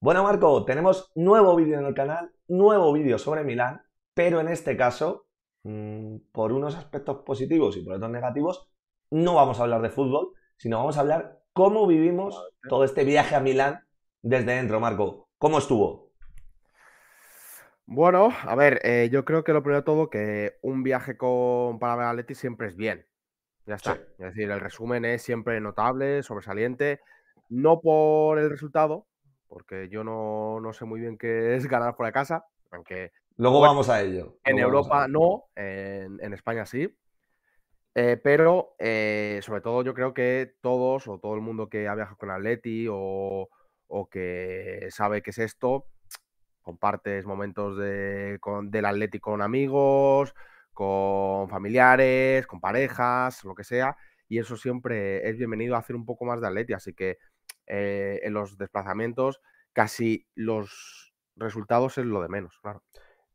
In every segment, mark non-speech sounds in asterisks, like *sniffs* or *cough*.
Bueno Marco, tenemos nuevo vídeo en el canal, nuevo vídeo sobre Milán, pero en este caso, mm, por unos aspectos positivos y por otros negativos, no vamos a hablar de fútbol, sino vamos a hablar cómo vivimos todo este viaje a Milán desde dentro, Marco. ¿Cómo estuvo? Bueno, a ver, eh, yo creo que lo primero de todo, que un viaje con para Atleti siempre es bien. Ya está. Es decir, el resumen es siempre notable, sobresaliente, no por el resultado, porque yo no, sé muy bien qué es ganar por la casa, aunque... Luego vamos a ello. En Europa no, en, España sí. Eh, pero eh, sobre todo yo creo que todos o todo el mundo que ha viajado con Atleti o, o que sabe qué es esto, compartes momentos del Atleti con amigos, con familiares, con parejas, lo que sea, y eso siempre es bienvenido a hacer un poco más de Atleti, así que eh, en los desplazamientos, casi los resultados es lo de menos, claro.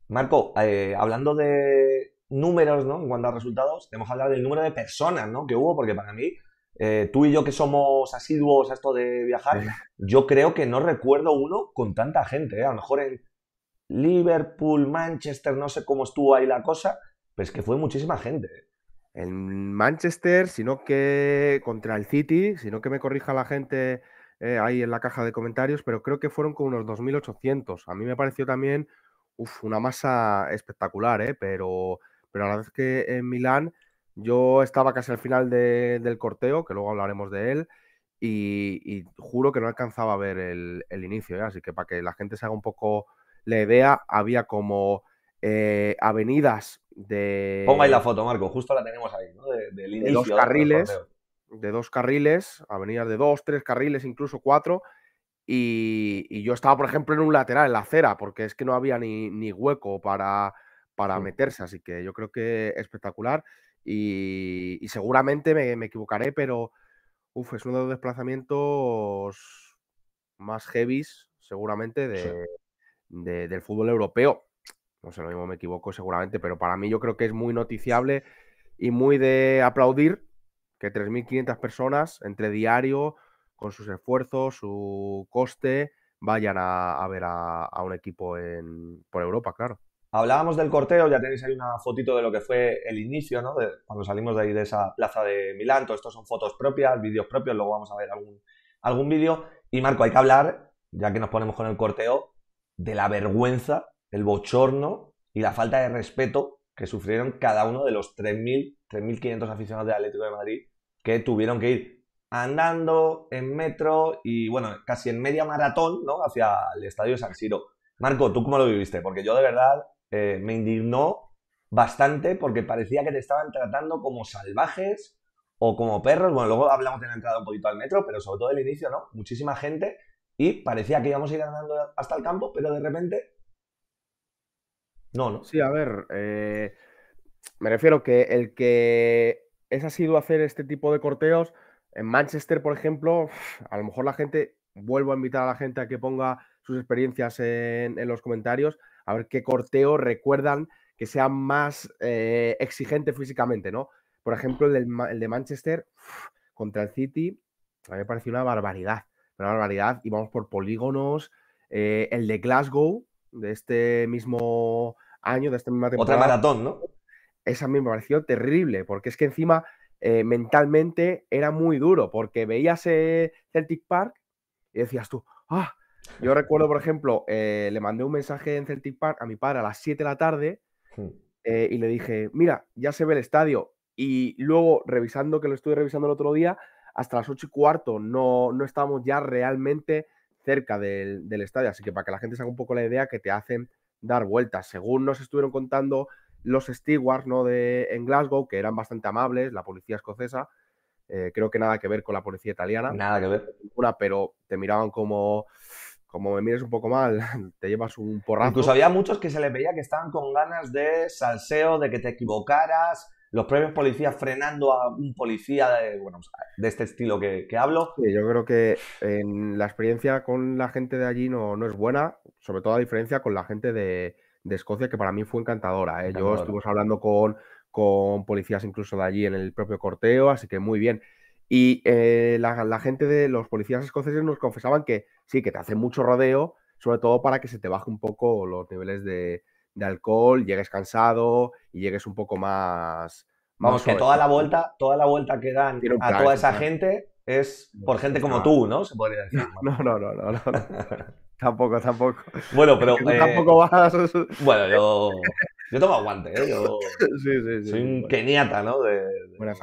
Marco, eh, hablando de números, ¿no? En cuanto a resultados, tenemos que hablar del número de personas, ¿no? Que hubo, porque para mí, eh, tú y yo que somos asiduos a esto de viajar, yo creo que no recuerdo uno con tanta gente, A lo mejor en Liverpool, Manchester, no sé cómo estuvo ahí la cosa, pero es que fue muchísima gente. En Manchester, sino que contra el City, sino que me corrija la gente eh, ahí en la caja de comentarios, pero creo que fueron con unos 2.800. A mí me pareció también una masa espectacular, ¿eh? pero, pero la verdad es que en Milán yo estaba casi al final del corteo, que luego hablaremos de él, y, juro que no alcanzaba a ver el, inicio, ¿eh? así que para que la gente se haga un poco la idea, había como avenidas de... Ponga la foto, Marco, justo la tenemos ahí, ¿no? De, los carriles de dos carriles, avenidas de dos, tres carriles, incluso cuatro. Y, yo estaba, por ejemplo, en un lateral, en la acera, porque es que no había ni, hueco para, para meterse. Así que yo creo que espectacular. Y, seguramente me, equivocaré, pero uf, es uno de los desplazamientos más heavies, seguramente, del fútbol europeo. No sé, lo mismo me equivoco seguramente, pero para mí yo creo que es muy noticiable y muy de aplaudir que 3.500 personas entre diario, con sus esfuerzos, su coste, vayan a, ver a, un equipo en, por Europa, claro. Hablábamos del corteo, ya tenéis ahí una fotito de lo que fue el inicio, ¿no? cuando salimos de ahí de esa plaza de Milán, todo esto son fotos propias, vídeos propios, luego vamos a ver algún, algún vídeo. Y Marco, hay que hablar, ya que nos ponemos con el corteo, de la vergüenza, el bochorno y la falta de respeto que sufrieron cada uno de los 3.000, 3.500 aficionados de Atlético de Madrid que tuvieron que ir andando en metro y, bueno, casi en media maratón, ¿no? Hacia el estadio San Siro. Marco, ¿tú cómo lo viviste? Porque yo de verdad eh, me indignó bastante porque parecía que te estaban tratando como salvajes o como perros. Bueno, luego hablamos de la entrada un poquito al metro, pero sobre todo el inicio, ¿no? Muchísima gente y parecía que íbamos a ir andando hasta el campo, pero de repente... No, no. Sí, a ver, eh, me refiero que el que ha sido hacer este tipo de corteos. En Manchester, por ejemplo, *sniffs* a lo mejor la gente, vuelvo a invitar a la gente a que ponga sus experiencias en, los comentarios, a ver qué corteo recuerdan que sea más eh, exigente físicamente, ¿no? Por ejemplo, el, de Manchester *sniffs* contra el City, a mí me pareció una barbaridad, una barbaridad, y vamos por polígonos, eh, el de Glasgow, de este mismo año, de este mismo. temporada. Otra maratón, ¿no? esa mí me pareció terrible, porque es que encima eh, mentalmente era muy duro, porque veías eh, Celtic Park y decías tú, ah, yo recuerdo, por ejemplo, eh, le mandé un mensaje en Celtic Park a mi padre a las 7 de la tarde hmm. y le dije, mira, ya se ve el estadio. Y luego, revisando, que lo estuve revisando el otro día, hasta las 8 y cuarto no, no estábamos ya realmente cerca del, del estadio. Así que para que la gente se haga un poco la idea que te hacen dar vueltas. Según nos estuvieron contando los stewards ¿no? de, en Glasgow, que eran bastante amables, la policía escocesa, eh, creo que nada que ver con la policía italiana. Nada que ver. Pero te miraban como, como me mires un poco mal, *laughs* te llevas un porrazo. Incluso había muchos que se les veía que estaban con ganas de salseo, de que te equivocaras, los propios policías frenando a un policía de, bueno, pues, de este estilo que, hablo. yo creo que en la experiencia con la gente de allí no, no es buena, sobre todo a diferencia con la gente de, de Escocia que para mí fue encantadora. ¿eh? Yo estuve hablando con, con policías incluso de allí en el propio corteo, así que muy bien. Y eh, la, la, gente de los policías escoceses nos confesaban que sí, que te hace mucho rodeo, sobre todo para que se te baje un poco los niveles de, de alcohol, llegues cansado y llegues un poco más... vamos que toda la vuelta, toda la vuelta que dan a toda esa gente es por gente como tú, ¿no? Se podría decir. *laughs* no, no, no. no. *laughs* Tampoco, tampoco. Bueno, pero. Eh, tampoco vas. *laughs* Bueno, yo. Yo tomo aguante, ¿eh? Yo *laughs* sí, sí, soy un keniata, ¿no?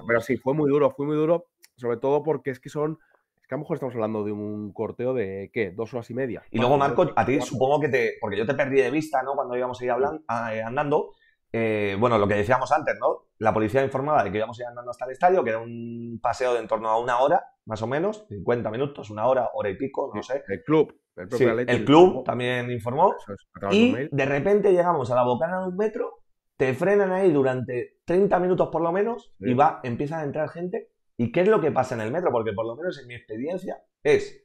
pero sí, fue muy duro, fue muy duro, sobre todo porque es que son. Es que a lo mejor estamos hablando de un corteo de, ¿qué? Dos horas y media. Y luego, Marco, a ti supongo que te. Porque yo te perdí de vista, ¿no? Cuando íbamos ir hablando, eh, andando. Eh, bueno, lo que decíamos antes, ¿no? La policía informaba de que íbamos a ir andando hasta el estadio, que era un paseo de en torno a una hora, más o menos, 50 minutos, una hora, hora y pico, no sé. El club, el, club también informó. y de repente llegamos a la bocana de un metro, te frenan ahí durante 30 minutos por lo menos y va, empieza a entrar gente. ¿Y qué es lo que pasa en el metro? Porque por lo menos en mi experiencia es,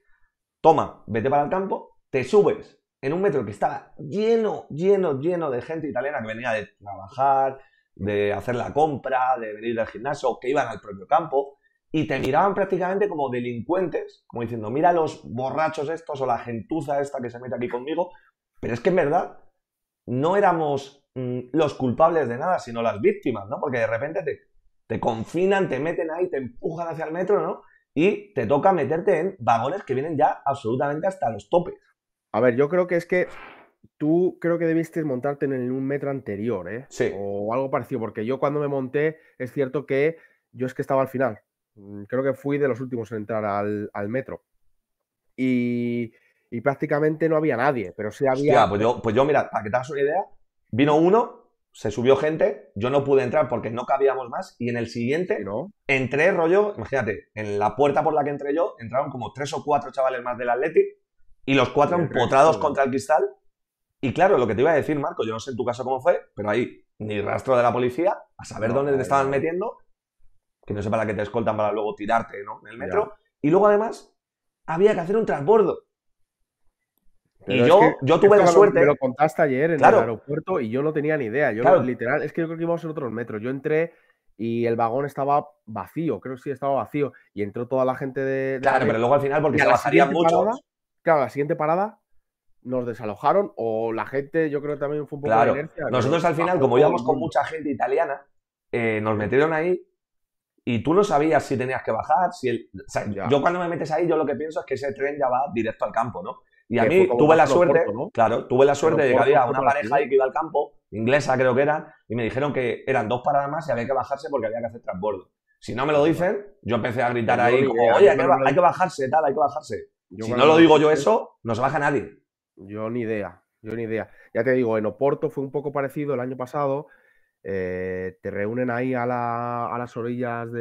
toma, vete para el campo, te subes en un metro que estaba lleno, lleno, lleno de gente italiana que venía de trabajar, de hacer la compra, de venir al gimnasio, que iban al propio campo, y te miraban prácticamente como delincuentes, como diciendo, mira los borrachos estos o la gentuza esta que se mete aquí conmigo, pero es que en verdad no éramos mm, los culpables de nada, sino las víctimas, ¿no? Porque de repente te, te confinan, te meten ahí, te empujan hacia el metro, ¿no? Y te toca meterte en vagones que vienen ya absolutamente hasta los topes. A ver, yo creo que es que tú creo que debiste montarte en un metro anterior, ¿eh? Sí. O algo parecido, porque yo cuando me monté, es cierto que yo es que estaba al final. Mm, creo que fui de los últimos en entrar al, metro. Y, prácticamente no había nadie, pero sí había. Pues, pues, yo, mira, para que te hagas una idea, vino uno, se subió gente, yo no pude entrar porque no cabíamos más, y en el siguiente no? entré rollo, imagínate, en la puerta por la que entré yo, entraron como tres o cuatro chavales más del Athletic y los cuatro empotrados contra el cristal. Y claro, lo que te iba a decir, Marco, yo no sé en tu caso cómo fue, pero ahí ni rastro de la policía, a saber dónde te estaban metiendo, que no sepa la que te escoltan para luego tirarte ¿no? en el metro. Y luego además había que hacer un transbordo. y yo, tuve la suerte. Me lo contaste ayer en el aeropuerto y yo no tenía ni idea. Yo literal, es que yo creo que íbamos en otros metros. Yo entré y el vagón estaba vacío, creo que sí estaba vacío. Y entró toda la gente de. claro, pero luego al final, porque se bajarían mucho. claro, la siguiente parada nos desalojaron o la gente, yo creo que también fue un poco claro. inercia. Nosotros al final, como íbamos con mucha gente italiana, eh, nos metieron ahí y tú no sabías si tenías que bajar, si el, yo cuando me metes ahí, yo lo que pienso es que ese tren ya va directo al campo, ¿no? Y a mí tuve la suerte, claro, tuve la suerte de que había una pareja ahí que iba al campo, inglesa creo que era, y me dijeron que eran dos paradas más y había que bajarse porque había que hacer transbordo. Si no me lo dicen, yo empecé a gritar ahí, como, oye, hay que, bajarse, tal, hay que bajarse. si no lo digo yo eso, no se baja nadie. Yo ni idea, yo ni idea. Ya te digo, en Oporto fue un poco parecido el año pasado, eh, te reúnen ahí a, las orillas mm,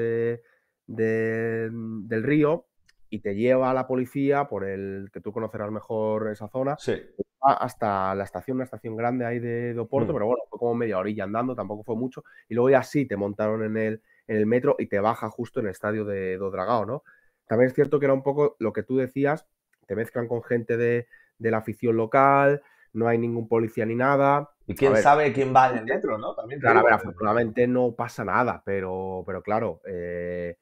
del río y te lleva a la policía por el que tú conocerás mejor esa zona. Sí. Hasta la estación, una estación grande ahí de, Oporto, mm. pero bueno, fue como media orilla andando, tampoco fue mucho. Y luego ya sí te montaron en el, metro y te baja justo en el estadio de Dodragao, ¿no? También es cierto que era un poco lo que tú decías, te mezclan con gente de, de la afición local, no hay ningún policía ni nada. Y quién sabe quién va en el metro, ¿no? También claro, a ver, afortunadamente no pasa nada, pero, pero claro, eh,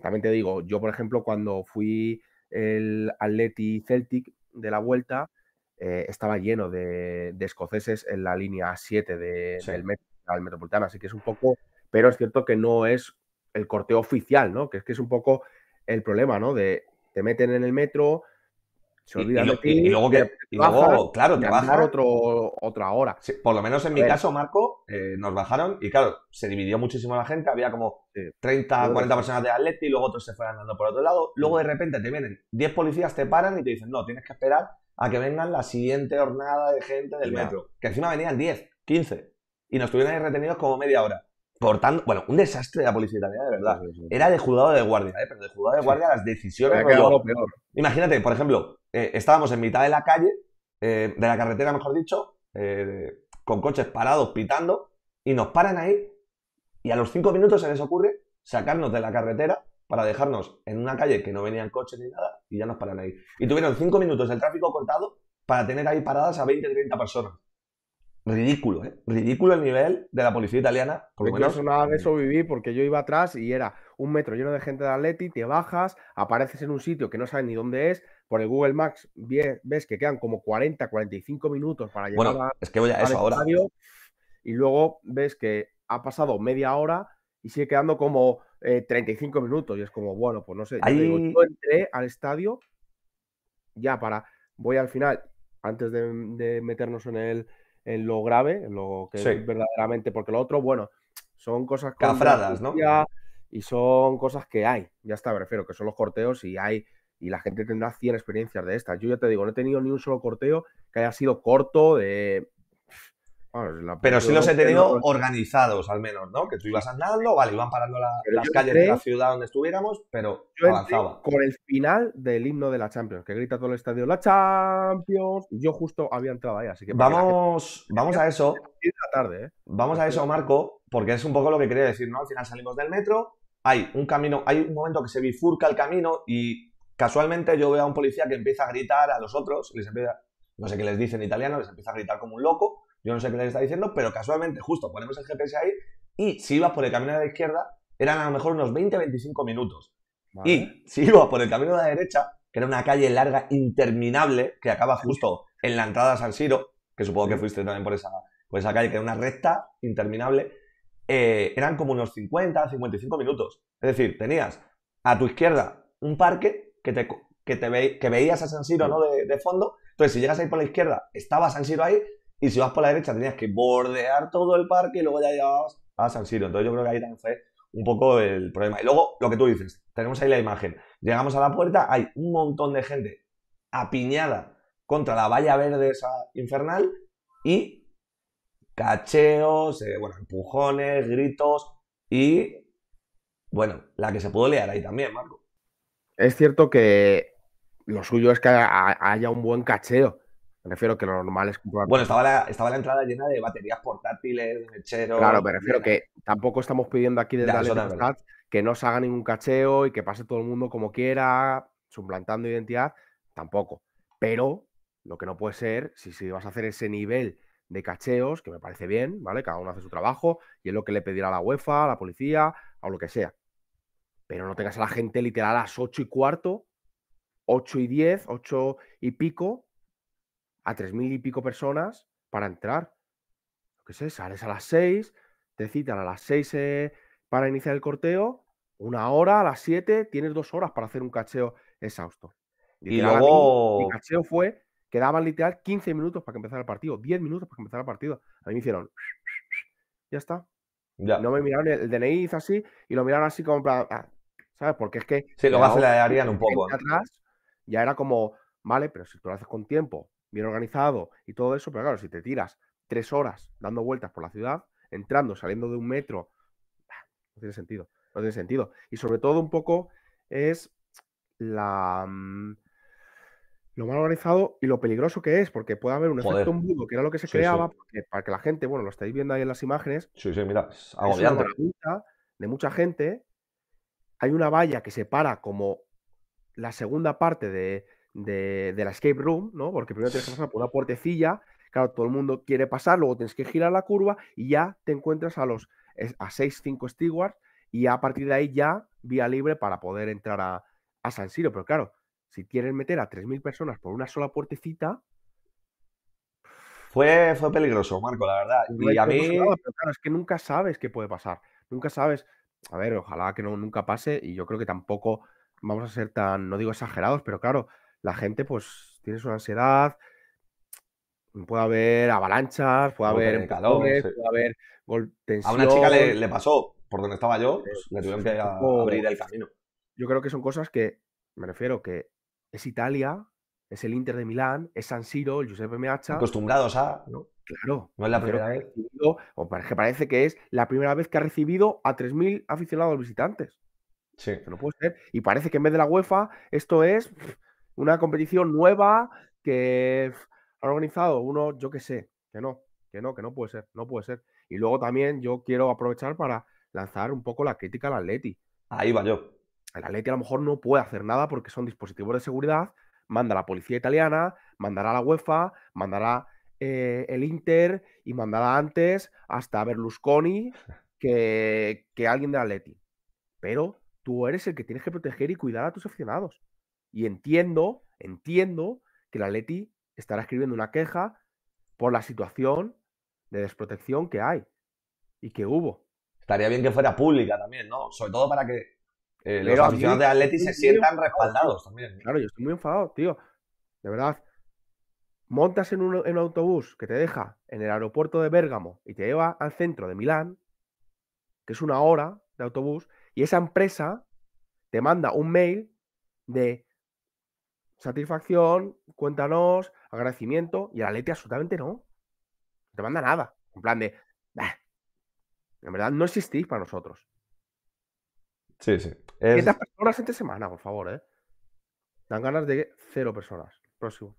también te digo, yo por ejemplo cuando fui el Atleti Celtic de la vuelta, eh, estaba lleno de, escoceses en la línea 7 del metro, metropolitano, así que es un poco, pero es cierto que no es el corteo oficial, ¿no? Que es que es un poco el problema, ¿no? De te meten en el metro, y, luego, que, claro, te bajan otro, otra hora. por lo menos en mi caso, Marco, eh, nos bajaron y claro, se dividió muchísimo la gente. Había como 30, 40 personas de Atleti, y luego otros se fueron andando por otro lado. Luego de repente te vienen 10 policías, te paran y te dicen, no, tienes que esperar a que vengan la siguiente jornada de gente del metro. Que encima venían 10, 15. Y nos tuvieron ahí retenidos como media hora. tanto. bueno, un desastre de la policía italiana, de verdad. Era de juzgado de guardia, ¿eh? pero de juzgado de guardia las decisiones. Imagínate, por ejemplo, eh, estábamos en mitad de la calle, eh, de la carretera, mejor dicho, eh, con coches parados, pitando, y nos paran ahí, y a los cinco minutos se les ocurre sacarnos de la carretera para dejarnos en una calle que no venía el coche ni nada, y ya nos paran ahí. Y tuvieron cinco minutos del tráfico cortado para tener ahí paradas a 20, 30 personas ridículo, ¿eh? Ridículo el nivel de la policía italiana. Por Yo nada de eso viví porque yo iba atrás y era un metro lleno de gente de Atleti, te bajas, apareces en un sitio que no sabes ni dónde es, por el Google Maps ves que quedan como 40, 45 minutos para llegar al Estadio, y luego ves que ha pasado media hora y sigue quedando como 35 eh, minutos y es como, bueno, pues no sé, yo, entré al estadio ya para, voy al final, antes de meternos en el en lo grave, en lo que es verdaderamente, porque lo otro, bueno, son cosas cafradas, ¿no? Y son cosas que hay, ya está, me refiero, que son los corteos y hay, y la gente tendrá 100 experiencias de estas. Yo ya te digo, no he tenido ni un solo corteo que haya sido corto, de pero sí los he tenido organizados, al menos, ¿no? Que tú ibas andando, vale, iban parando las calles de la ciudad donde estuviéramos, pero yo avanzaba. Con el final del himno de la Champions, que grita todo el estadio, ¡La Champions! Yo justo había entrado ahí, así que... Vamos, vamos a eso. *laughs* Tarde, ¿eh? Vamos a eso, Marco, porque es un poco lo que quería decir, ¿no? Al final salimos del metro, hay un camino, hay un momento que se bifurca el camino y casualmente yo veo a un policía que empieza a gritar a los otros, les empieza, no sé qué les dice en italiano, les empieza a gritar como un loco yo no sé qué te está diciendo, pero casualmente, justo ponemos el GPS ahí y si ibas por el camino de la izquierda, eran a lo mejor unos 20-25 minutos. Y si ibas por el camino de la derecha, que era una calle larga, interminable, que acaba justo en la entrada a San Siro, que supongo que fuiste también por esa, por esa calle, que era una recta interminable, eh, eran como unos 50, 55 minutos. Es decir, tenías a tu izquierda un parque que te, que te que veías a San Siro ¿no? de, de fondo. Entonces, si llegas ahí por la izquierda, estaba San Siro ahí, y si vas por la derecha tenías que bordear todo el parque y luego ya llegabas a San Siro. Entonces yo creo que ahí también fue un poco el problema. Y luego lo que tú dices, tenemos ahí la imagen. Llegamos a la puerta, hay un montón de gente apiñada contra la valla verde esa infernal y cacheos, eh, bueno, empujones, gritos y bueno, la que se pudo liar ahí también, Marco. Es cierto que lo suyo es que haya un buen cacheo, me refiero que lo normal es Bueno, estaba la, entrada llena de baterías portátiles, mechero... Claro, me refiero que tampoco estamos pidiendo aquí desde la verdad que no se haga ningún cacheo y que pase todo el mundo como quiera, suplantando identidad, tampoco. Pero lo que no puede ser, si, si vas a hacer ese nivel de cacheos, que me parece bien, ¿vale? Cada uno hace su trabajo y es lo que le pedirá la UEFA, la policía o lo que sea. Pero no tengas a la gente literal a las 8 y cuarto, 8 y 10, 8 y pico, a tres mil y pico personas para entrar. Lo que sé, sales a las seis te citan a las seis eh, para iniciar el corteo, una hora, a las siete tienes dos horas para hacer un cacheo exhausto. Y, luego... el cacheo fue, quedaban literal 15 minutos para que empezara el partido, 10 minutos para que empezara el partido. A mí me hicieron, ya está. No me miraron el, DNI, así, y lo miraron así como, ah, ¿sabes? Porque es que... Sí, lo más le darían un poco. ya era como, ¿vale? Pero si tú lo haces con tiempo, bien organizado y todo eso, pero claro, si te tiras tres horas dando vueltas por la ciudad, entrando, saliendo de un metro, ah, no tiene sentido, no tiene sentido. Y sobre todo un poco es la mm, lo mal organizado y lo peligroso que es, porque puede haber un efecto embudo, que era lo que se creaba, para que la gente, bueno, lo estáis viendo ahí en las imágenes. Sí, sí, mira, de mucha gente. Hay una valla que separa como la segunda parte de, de, la escape room, ¿no? Porque primero tienes que pasar por una puertecilla, claro, todo el mundo quiere pasar, luego tienes que girar la curva y ya te encuentras a los a 6, 5 stewards y a partir de ahí ya vía libre para poder entrar a, San Siro. Pero claro, si quieres meter a 3.000 personas por una sola puertecita... Fue, fue mm. peligroso, Marco, la verdad. Y a mí... claro, es que nunca sabes qué puede pasar. Nunca sabes... A ver, ojalá que no, nunca pase y yo creo que tampoco vamos a ser tan, no digo exagerados, pero claro, la gente pues tiene su ansiedad, mm, puede haber avalanchas, puede haber calor, puede haber A una chica le, pasó por donde estaba yo, pues, le tuvieron que abrir el camino. Yo creo que son cosas que, me refiero, que es Italia, es el Inter de Milán, es San Siro, el Giuseppe Meazza. Acostumbrados a, ¿no? Claro. No es la primera vez. Recibido, o parece que es la primera vez que ha recibido a 3.000 aficionados visitantes. Sí. no puede ser. Y parece que en vez de la UEFA, esto es una competición nueva que han organizado uno, yo que sé, que no, que no, que no puede ser, no puede ser. Y luego también yo quiero aprovechar para lanzar un poco la crítica al Atleti. Ahí va yo. El Atleti a lo mejor no puede hacer nada porque son dispositivos de seguridad, manda la policía italiana, mandará la UEFA, mandará eh, el Inter y mandará antes hasta Berlusconi que, que alguien del Atleti. Pero tú eres el que tienes que proteger y cuidar a tus aficionados. Y entiendo, entiendo que la Leti estará escribiendo una queja por la situación de desprotección que hay y que hubo. Estaría bien que fuera pública también, ¿no? Sobre todo para que eh, los aficionados de Atleti se sientan respaldados también. Claro, yo estoy muy enfadado, tío. De verdad. Montas en un, en un, autobús que te deja en el aeropuerto de Bérgamo y te lleva al centro de Milán, que es una hora de autobús, y esa empresa te manda un mail de satisfacción, cuéntanos, agradecimiento, y la Atleti absolutamente no. No te manda nada. En plan de, en verdad no existís para nosotros. Sí, sí. ¿Qué personas entre semana, por favor, ¿eh? Dan ganas de cero personas. Próximo.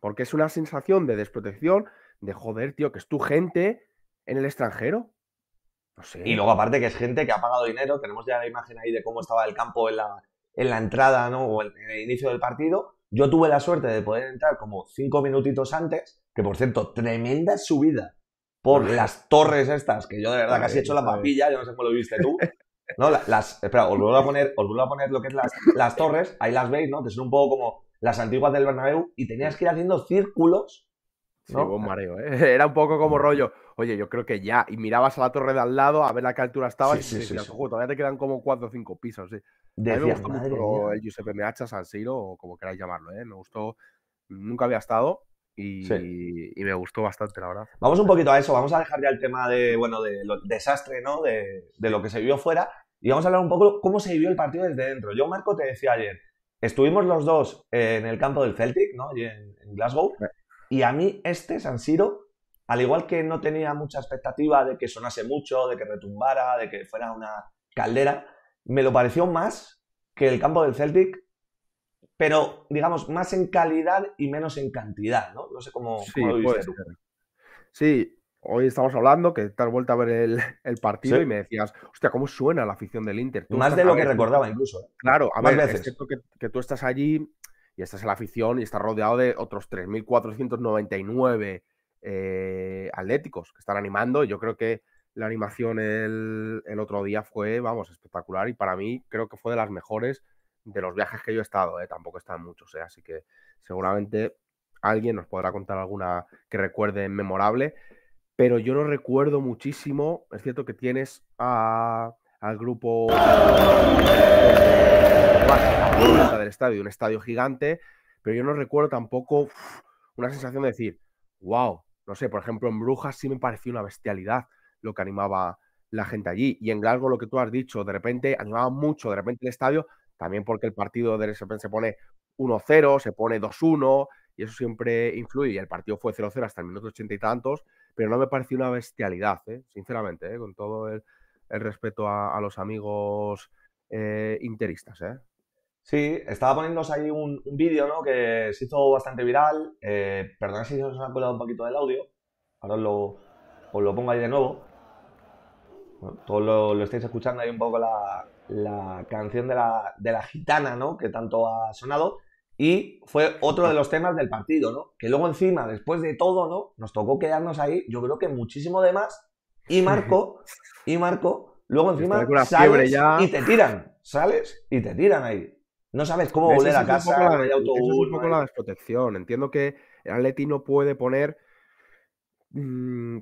Porque es una sensación de desprotección, de joder, tío, que es tu gente en el extranjero. No sé. Y luego, aparte, que es gente que ha pagado dinero. Tenemos ya la imagen ahí de cómo estaba el campo en la, en la entrada ¿no? o en el inicio del partido. Yo tuve la suerte de poder entrar como cinco minutitos antes, que por cierto, tremenda subida por las torres estas, que yo de verdad casi he hecho la papilla, yo no sé cómo lo viste tú. No, las, espera, os vuelvo a poner, a poner lo que es las, las torres, ahí las veis, ¿no? Que son un poco como las antiguas del Bernabéu y tenías que ir haciendo círculos Sí, mareo, ¿eh? *laughs* Era un poco como mm. rollo, oye, yo creo que ya. Y mirabas a la torre de al lado a ver la qué altura estaba y todavía te quedan como cuatro o cinco pisos. Sí. a me gustó mucho el Giuseppe Meazza, San Siro, o como queráis llamarlo, ¿eh? Me gustó, nunca había estado y, me gustó bastante, la verdad. Vamos un poquito a eso, vamos a dejar ya el tema de, bueno, desastre, ¿no? De, lo que se vio fuera y vamos a hablar un poco cómo se vivió el partido desde dentro. Yo, Marco, te decía ayer, Estuvimos los dos en el campo del Celtic, ¿no? Y en, Glasgow. Y a mí este San Siro, al igual que no tenía mucha expectativa de que sonase mucho, de que retumbara, de que fuera una caldera, me lo pareció más que el campo del Celtic, pero digamos más en calidad y menos en cantidad, ¿no? No sé cómo, lo viste Sí, hoy estamos hablando que te has vuelto a ver el, partido y me decías, hostia, ¿cómo suena la afición del Inter? Más de lo que recordaba incluso. ¿eh? Claro, a ver, es que, que tú estás allí y esta es la afición y está rodeado de otros 3.499 eh, atléticos que están animando. Yo creo que la animación el, otro día fue, vamos, espectacular y para mí creo que fue de las mejores de los viajes que yo he estado, ¿eh? tampoco están muchos, ¿eh? así que seguramente alguien nos podrá contar alguna que recuerde memorable, pero yo no recuerdo muchísimo, es cierto que tienes a al grupo del estadio, un estadio gigante, pero yo no recuerdo tampoco una sensación de decir, wow, no sé, por ejemplo, en Brujas sí me pareció una bestialidad lo que animaba la gente allí. Y en Glasgow, lo que tú has dicho, de repente animaba mucho, de repente el estadio, también porque el partido del repente se pone 1-0, se pone 2-1, y eso siempre influye. Y el partido fue 0-0 hasta el minuto ochenta y tantos, pero no me pareció una bestialidad, ¿eh? sinceramente, ¿eh? con todo el el respeto a, los amigos eh, interistas. ¿eh? Sí, estaba poniéndonos ahí un, vídeo ¿no? que se hizo bastante viral. Eh, perdón si se os ha colado un poquito del audio. Ahora os lo, pongo ahí de nuevo. todos lo, estáis escuchando ahí un poco la, canción de la, de la gitana, ¿no? Que tanto ha sonado. Y fue otro de los temas del partido, ¿no? Que luego encima, después de todo, ¿no? Nos tocó quedarnos ahí, yo creo que muchísimo de más, y Marco, y Marco, luego encima sales y te tiran, sales y te tiran ahí. No sabes cómo volver a casa. Es autobús, un poco la desprotección. Entiendo que el Atleti no puede poner 300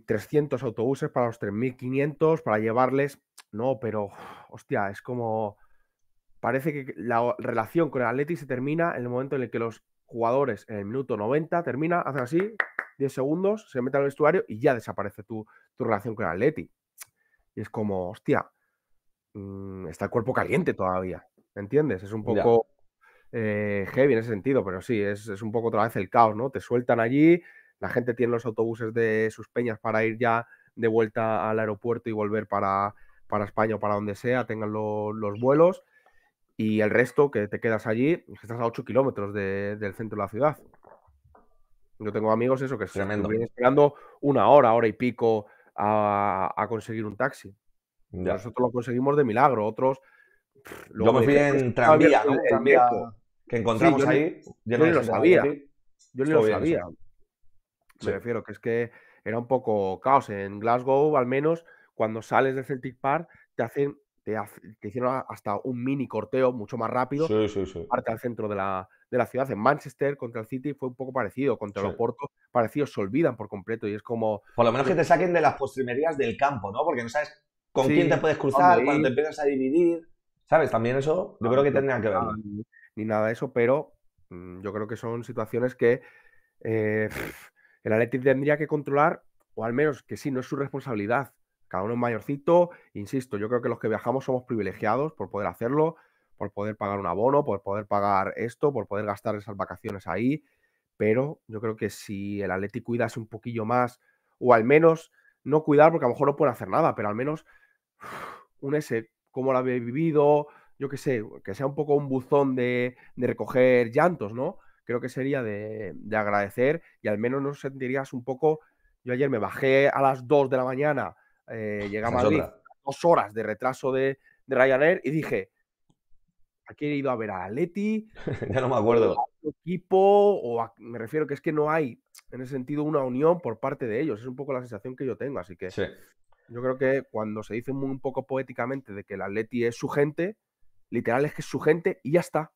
mm, autobuses para los 3.500 para llevarles. No, pero, hostia, es como. Parece que la relación con el Atleti se termina en el momento en el que los jugadores en el minuto 90, termina, hacen así, 10 segundos, se mete al vestuario y ya desaparece tu, relación con el Atleti. Y es como, hostia, mm, está el cuerpo caliente todavía, ¿entiendes? Es un poco eh, heavy en ese sentido, pero sí, es, un poco otra vez el caos, ¿no? Te sueltan allí, la gente tiene los autobuses de sus peñas para ir ya de vuelta al aeropuerto y volver para, para España o para donde sea, tengan los vuelos y el resto que te quedas allí, estás a 8 kilómetros del centro de la ciudad. Yo tengo amigos, eso, que están vienen esperando una hora, hora y pico a, conseguir un taxi. Nosotros lo conseguimos de milagro, otros... lo Yo me tranvía, ¿no? tranvía que encontramos ahí. Yo, no lo sabía. Yo ni lo sabía. Me refiero que es que era un poco caos. En Glasgow, al menos, cuando sales de Celtic Park, te hacen te, hicieron hasta un mini corteo mucho más rápido. Sí, sí, sí. Parte al centro de la, de la, ciudad. En Manchester contra el City fue un poco parecido. Contra el Oporto, parecido, se olvidan por completo. Y es como. Por lo menos que te saquen de las postrimerías del campo, ¿no? Porque no sabes con quién te puedes cruzar, cuando te empiezas a dividir. ¿Sabes? También eso, yo creo que tendría que ver. Ni, nada de eso, pero mm, yo creo que son situaciones que eh, *laughs* el Atlético tendría que controlar, o al menos que sí, no es su responsabilidad cada uno es mayorcito. Insisto, yo creo que los que viajamos somos privilegiados por poder hacerlo, por poder pagar un abono, por poder pagar esto, por poder gastar esas vacaciones ahí. Pero yo creo que si el Atleti cuidase un poquillo más, o al menos no cuidar, porque a lo mejor no pueden hacer nada, pero al menos *sighs* un ese, como lo había vivido, yo qué sé, que sea un poco un buzón de, recoger llantos, ¿no? Creo que sería de, agradecer y al menos nos sentirías un poco. Yo ayer me bajé a las 2 de la mañana eh, llegamos a dos horas de retraso de, Ryanair y dije, aquí he ido a ver a Atleti. *laughs* ya no me acuerdo. equipo, o me refiero que es que no hay, en ese sentido, una unión por parte de ellos. Es un poco la sensación que yo tengo. Así que yo creo que cuando se dice muy, un poco poéticamente de que la Atleti es su gente, literal es que es su gente y ya está.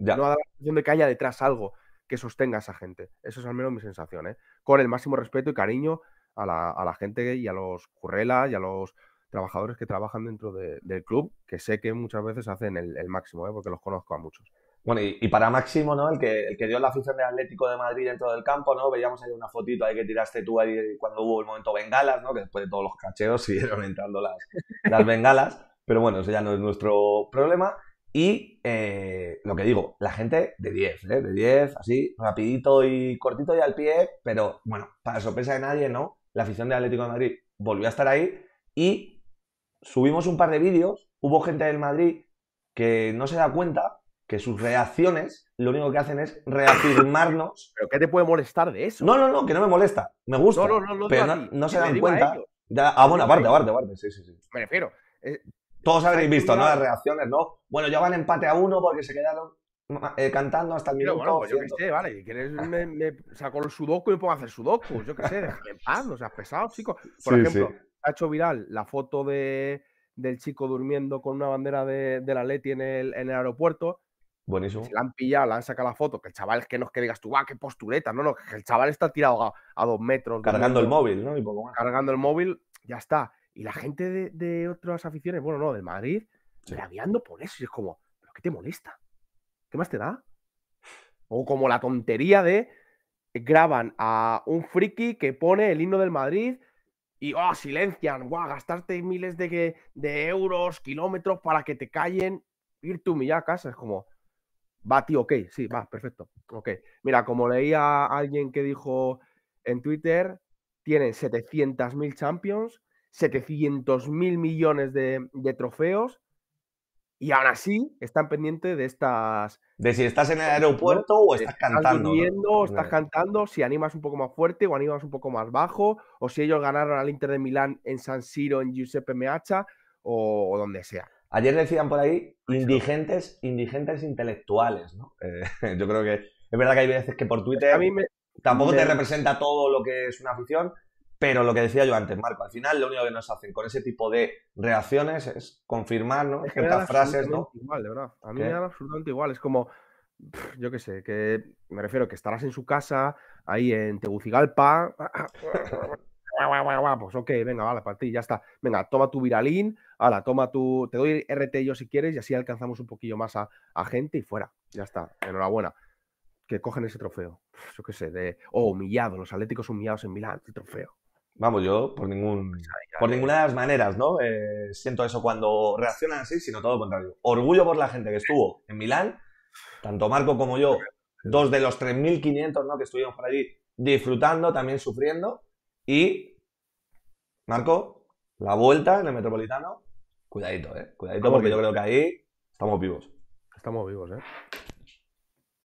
Ya. No da la sensación de que haya detrás algo que sostenga a esa gente. Eso es al menos mi sensación, ¿eh? Con el máximo respeto y cariño a la, a la gente y a los currelas y a los trabajadores que trabajan dentro del club, que sé que muchas veces hacen el, máximo, ¿eh? porque los conozco a muchos. Bueno, y, para Máximo, ¿no? El que, el que dio la afición de Atlético de Madrid dentro del campo, ¿no? Veíamos ahí una fotito ahí que tiraste tú ahí cuando hubo el momento bengalas, ¿no? Que después de todos los cacheos *laughs* siguieron entrando las, las bengalas. Pero bueno, eso ya no es nuestro problema. Y eh, lo que digo, la gente de 10, ¿eh? De 10, así, rapidito y cortito y al pie, pero bueno, para sorpresa de nadie, ¿no? la afición de Atlético de Madrid volvió a estar ahí y subimos un par de vídeos, hubo gente del Madrid que no se da cuenta que sus reacciones lo único que hacen es reafirmarnos. *laughs* ¿Pero qué te puede molestar de eso? No, no, no, que no me molesta, me gusta. No, no, no, pero no, se dan cuenta. ah, bueno, aparte, aparte, aparte, sí, sí, sí. Me refiero. Eh, Todos habréis visto, ¿no? Las reacciones, ¿no? Bueno, ya van empate a uno porque se quedaron. Ah, eh, cantando hasta el minuto. Pues yo qué sé, vale, quieres, me, saco el sudoku y me pongo a hacer sudoku, yo qué sé, déjame en paz, o sea, pesado, chicos. Por ejemplo, ha hecho viral la foto de, del chico durmiendo con una bandera de, la Leti en el, en el aeropuerto. Buenísimo. Se la han pillado, la han sacado la foto, que el chaval es que no es que digas tú, va, qué postureta, no, no, que el chaval está tirado a, dos metros. Cargando el móvil, ¿no? Cargando el móvil, ya está. Y la gente de, otras aficiones, bueno, no, de Madrid, graviando por eso, y es como, ¿pero qué te molesta? ¿Qué más te da? O como la tontería de graban a un friki que pone el himno del Madrid y oh, silencian, gastarte miles de, de, euros, kilómetros para que te callen, ir tú mi a casa. Es como, va, tío, ok, sí, va, perfecto. Ok. Mira, como leía alguien que dijo en Twitter, tienen 700.000 champions, 700.000 millones de trofeos y aún así están pendientes de estas... De si estás en el aeropuerto o estás cantando. o estás cantando, si animas un poco más fuerte o animas un poco más bajo, o si ellos ganaron al Inter de Milán en San Siro, en Giuseppe Meazza o, donde sea. Ayer decían por ahí indigentes, indigentes intelectuales, ¿no? Eh, *laughs* yo creo que es verdad que hay veces que por Twitter a mí tampoco te representa todo lo que es una afición, pero lo que decía yo antes, Marco, al final lo único que nos hacen con ese tipo de reacciones es confirmar, no frases, ¿no? Igual, de verdad. A mí me da absolutamente igual. Es como, yo qué sé, que me refiero que estarás en su casa, ahí en Tegucigalpa. *laughs* pues ok, venga, vale, para ti, ya está. Venga, toma tu viralín, ala, toma tu. Te doy RT yo si quieres y así alcanzamos un poquillo más a, gente y fuera. Ya está, enhorabuena que cogen ese trofeo. Yo qué sé, de. Oh, humillado, los atléticos humillados en Milán, el trofeo. Vamos, yo por, ningún, por ninguna de las maneras, ¿no? Eh, siento eso cuando reaccionan así, sino todo lo contrario. Orgullo por la gente que estuvo en Milán, tanto Marco como yo, dos de los 3.500 que estuvimos por allí disfrutando, también sufriendo. Y, Marco, la vuelta en el Metropolitano, cuidadito, ¿eh? Cuidadito porque yo creo que ahí estamos vivos. Estamos vivos, ¿eh?